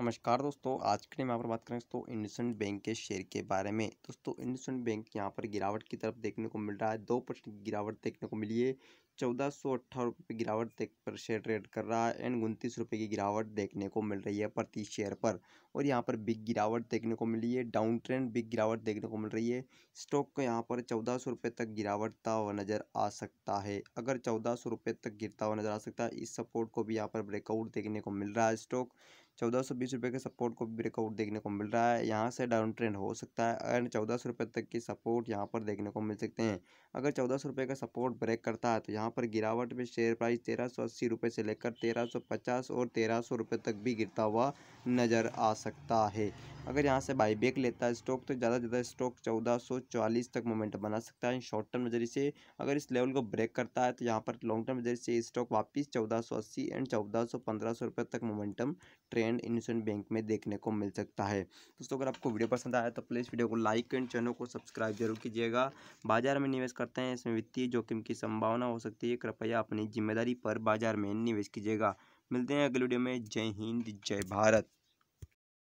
नमस्कार दोस्तों आज के लिए यहाँ पर बात करें दोस्तों इंडसेंट बैंक के शेयर के बारे में दोस्तों इंडसेंट बैंक यहाँ पर गिरावट की तरफ देखने को मिल रहा है दो परसेंट गिरावट देखने को मिली है चौदह सौ अट्ठारह रुपये की गिरावट देख पर शेयर ट्रेड कर रहा है एंड उनतीस रुपये की गिरावट देखने को मिल रही है प्रति शेयर पर और यहाँ पर बिग गिरावट देखने को मिली है डाउन ट्रेंड बिग गिरावट देखने को मिल रही है स्टॉक को यहाँ पर चौदह सौ रुपये तक गिरावटता हुआ नज़र आ सकता है अगर चौदह सौ रुपये तक गिरता हुआ नज़र आ सकता है इस सपोर्ट को भी यहाँ पर ब्रेकआउट देखने को मिल रहा है स्टॉक चौदह सौ बीस रुपये के सपोर्ट को ब्रेकआउट देखने को मिल रहा है यहाँ से डाउन ट्रेंड हो सकता है एंड चौदह सौ रुपये तक की सपोर्ट यहाँ पर देखने को मिल सकते हैं अगर चौदह सौ रुपये का सपोर्ट ब्रेक करता है तो यहाँ पर गिरावट में शेयर प्राइस तेरह सौ अस्सी रुपये से लेकर तेरह सौ पचास और तेरह सौ रुपये तक भी गिरता हुआ नज़र आ सकता है अगर यहाँ से बाईबैक लेता है स्टॉक तो ज़्यादा से ज़्यादा स्टॉक चौदह सौ चालीस तक मोमेंट बना सकता है शॉर्ट टर्म नजरिए से अगर इस लेवल को ब्रेक करता है तो यहाँ पर लॉन्ग टर्म नजरिए से स्टॉक वापस अस्सी एंड चौदह सौ पंद्रह सौ रुपये तक मोमेंटम ट्रेंड इन्वेस्टमेंट बैंक में देखने को मिल सकता है दोस्तों अगर आपको वीडियो पसंद आया तो प्लीज़ वीडियो को लाइक एंड चैनल को सब्सक्राइब जरूर कीजिएगा बाजार में निवेश करते हैं इसमें वित्तीय जोखिम की संभावना हो सकती है कृपया अपनी जिम्मेदारी पर बाजार में निवेश कीजिएगा मिलते हैं अगले वीडियो में जय हिंद जय भारत